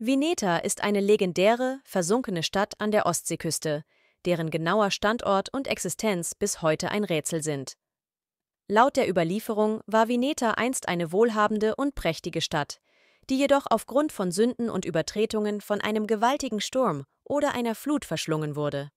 Vineta ist eine legendäre, versunkene Stadt an der Ostseeküste, deren genauer Standort und Existenz bis heute ein Rätsel sind. Laut der Überlieferung war Vineta einst eine wohlhabende und prächtige Stadt, die jedoch aufgrund von Sünden und Übertretungen von einem gewaltigen Sturm oder einer Flut verschlungen wurde.